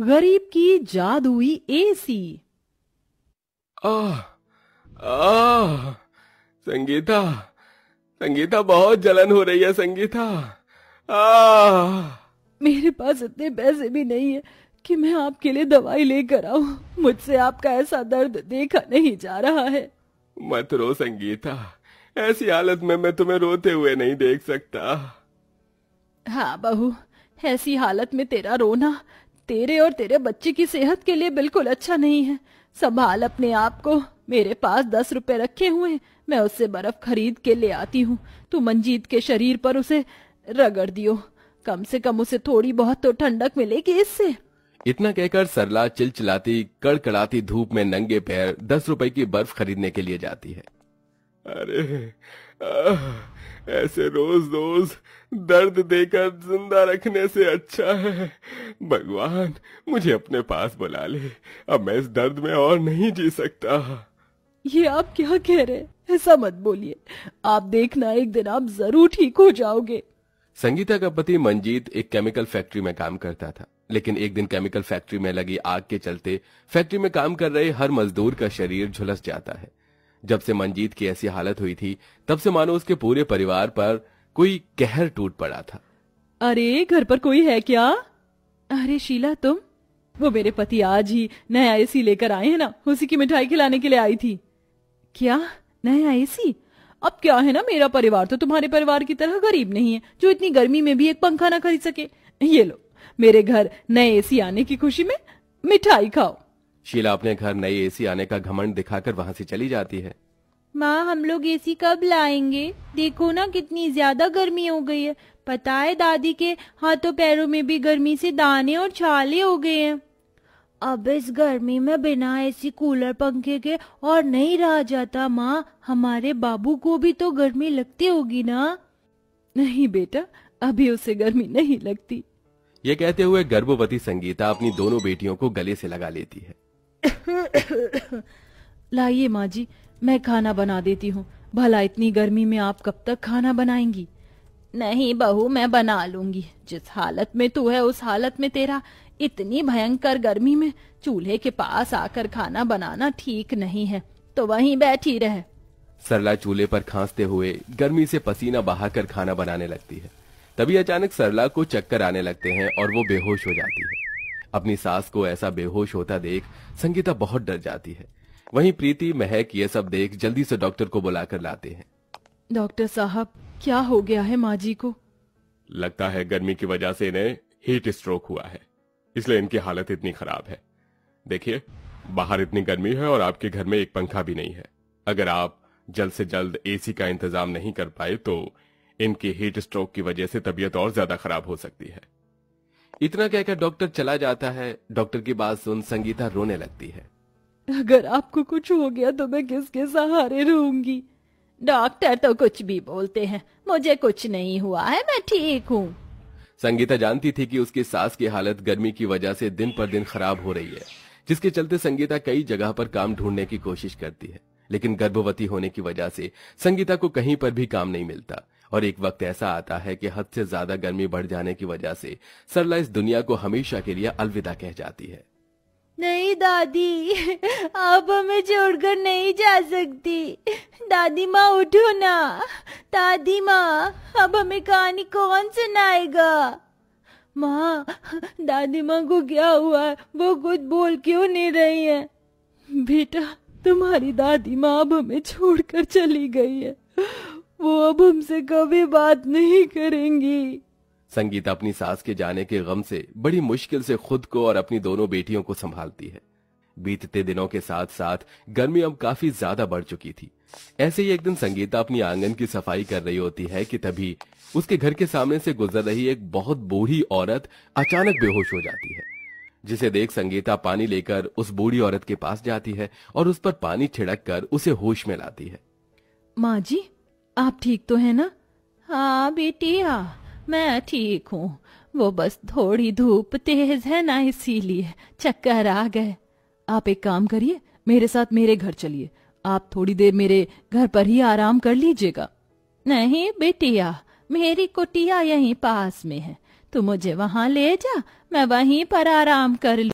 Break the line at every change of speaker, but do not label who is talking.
गरीब की जादुई एसी
आ, आ, संगीता संगीता बहुत जलन हो रही है
संगीता आ, मेरे पास इतने पैसे भी नहीं है कि मैं आपके लिए दवाई लेकर आऊं मुझसे आपका ऐसा दर्द देखा नहीं जा रहा है
मत रो संगीता ऐसी हालत में मैं तुम्हें रोते हुए नहीं देख सकता
हाँ बहू ऐसी हालत में तेरा रोना तेरे और तेरे बच्चे की सेहत के लिए बिल्कुल अच्छा नहीं है संभाल अपने आप को मेरे पास दस रुपए रखे हुए मैं उससे बर्फ खरीद के ले आती हूँ तू मंजीत के शरीर पर उसे रगड़ दियो कम से कम उसे थोड़ी बहुत तो ठंडक मिलेगी इससे
इतना कहकर सरला चिलचिलाती कड़कड़ाती धूप में नंगे पैर दस रुपए की बर्फ खरीदने के लिए जाती है अरे ऐसे रोज रोज दर्द देकर जिंदा रखने से अच्छा है भगवान मुझे अपने पास बुला ले अब मैं इस दर्द में और नहीं जी सकता
ये आप क्या कह रहे हैं ऐसा मत बोलिए आप देखना एक दिन आप जरूर ठीक हो जाओगे
संगीता का पति मंजीत एक केमिकल फैक्ट्री में काम करता था लेकिन एक दिन केमिकल फैक्ट्री में लगी आग के चलते फैक्ट्री में काम कर रहे हर मजदूर का शरीर झुलस जाता है जब से मंजीत की ऐसी हालत हुई थी तब से मानो उसके पूरे परिवार पर कोई कहर टूट पड़ा था
अरे घर पर कोई है क्या अरे शीला तुम वो मेरे पति आज ही नया एसी लेकर आए हैं ना उसी की मिठाई खिलाने के लिए आई थी क्या नया एसी अब क्या है ना मेरा परिवार तो तुम्हारे परिवार की तरह गरीब नहीं है जो इतनी गर्मी में भी एक पंखा ना खरीद सके ये लो मेरे घर नए एसी आने की खुशी में मिठाई खाओ
शीला अपने घर नई एसी आने का घमंड दिखाकर वहाँ से चली जाती है
माँ हम लोग एसी कब लाएंगे देखो ना कितनी ज्यादा गर्मी हो गई है पता है दादी के हाथों पैरों में भी गर्मी से दाने और छाले हो गए हैं अब इस गर्मी में बिना एसी कूलर पंखे के और नहीं रहा जाता माँ हमारे बाबू को भी तो गर्मी लगती होगी ना नहीं बेटा अभी उसे गर्मी नहीं लगती
ये कहते हुए गर्भवती संगीता अपनी दोनों बेटियों को गले से लगा लेती है
लाइए माँ जी मैं खाना बना देती हूँ भला इतनी गर्मी में आप कब तक खाना बनाएंगी नहीं बहू मैं बना लूंगी जिस हालत में तू है उस हालत में तेरा इतनी भयंकर गर्मी में चूल्हे के पास आकर खाना बनाना ठीक नहीं है तो वहीं बैठी रह
सरला चूल्हे पर खांसते हुए गर्मी से पसीना बहाकर खाना बनाने लगती है तभी अचानक सरला को चक्कर आने लगते हैं और वो बेहोश हो जाती है अपनी सास को ऐसा बेहोश होता देख संगीता बहुत डर जाती है वहीं प्रीति महक ये सब देख जल्दी से डॉक्टर को बुलाकर लाते हैं
डॉक्टर साहब क्या हो गया है माँ जी को
लगता है गर्मी की वजह से इन्हें हीट स्ट्रोक हुआ है इसलिए इनकी हालत इतनी खराब है देखिए बाहर इतनी गर्मी है और आपके घर में एक पंखा भी नहीं है अगर आप जल्द से जल्द एसी का इंतजाम नहीं कर पाए तो इनकी हीट स्ट्रोक की वजह से तबीयत और ज्यादा खराब हो सकती है इतना कहकर डॉक्टर चला जाता है डॉक्टर की बात सुन संगीता रोने लगती है
अगर आपको कुछ हो गया तो मैं किसके सहारे रहूंगी डॉक्टर तो कुछ भी बोलते हैं मुझे कुछ नहीं हुआ है मैं ठीक हूँ
संगीता जानती थी कि उसकी सास की हालत गर्मी की वजह से दिन पर दिन खराब हो रही है जिसके चलते संगीता कई जगह पर काम ढूंढने की कोशिश करती है लेकिन गर्भवती होने की वजह से संगीता को कहीं पर भी काम नहीं मिलता और एक वक्त ऐसा आता है कि हद से ज्यादा गर्मी बढ़ जाने की वजह से सरला इस दुनिया को हमेशा के लिए अलविदा कह जाती है
नहीं दादी आप हमें छोड़कर नहीं जा सकती दादी माँ उठो ना दादी माँ अब हमें कहानी कौन सुनाएगा माँ दादी माँ को क्या हुआ है वो कुछ बोल क्यों नहीं रही है बेटा तुम्हारी दादी माँ अब हमें छोड़कर चली गई है वो अब हमसे कभी बात नहीं करेंगी
संगीता अपनी सास के जाने के गम से बड़ी मुश्किल से खुद को और अपनी दोनों बेटियों को संभालती है बीतते दिनों के साथ साथ गर्मी अब काफी ज्यादा बढ़ चुकी थी ऐसे ही एक दिन संगीता अपनी आंगन की सफाई कर रही होती है कि तभी उसके घर के सामने से गुजर रही एक बहुत बूढ़ी औरत अचानक बेहोश हो जाती है जिसे देख संगीता पानी लेकर उस बूढ़ी औरत के पास जाती है और उस पर पानी छिड़क कर उसे होश में लाती है
माँ जी आप ठीक तो है ना हाँ बेटिया मैं ठीक हूँ वो बस थोड़ी धूप तेज है ना इसीलिए चक्कर आ गए आप एक काम करिए मेरे साथ मेरे घर चलिए आप थोड़ी देर मेरे घर पर ही आराम कर लीजिएगा नहीं बेटिया मेरी कुटिया यहीं पास में है तू मुझे वहाँ ले जा मैं वहीं पर आराम कर लू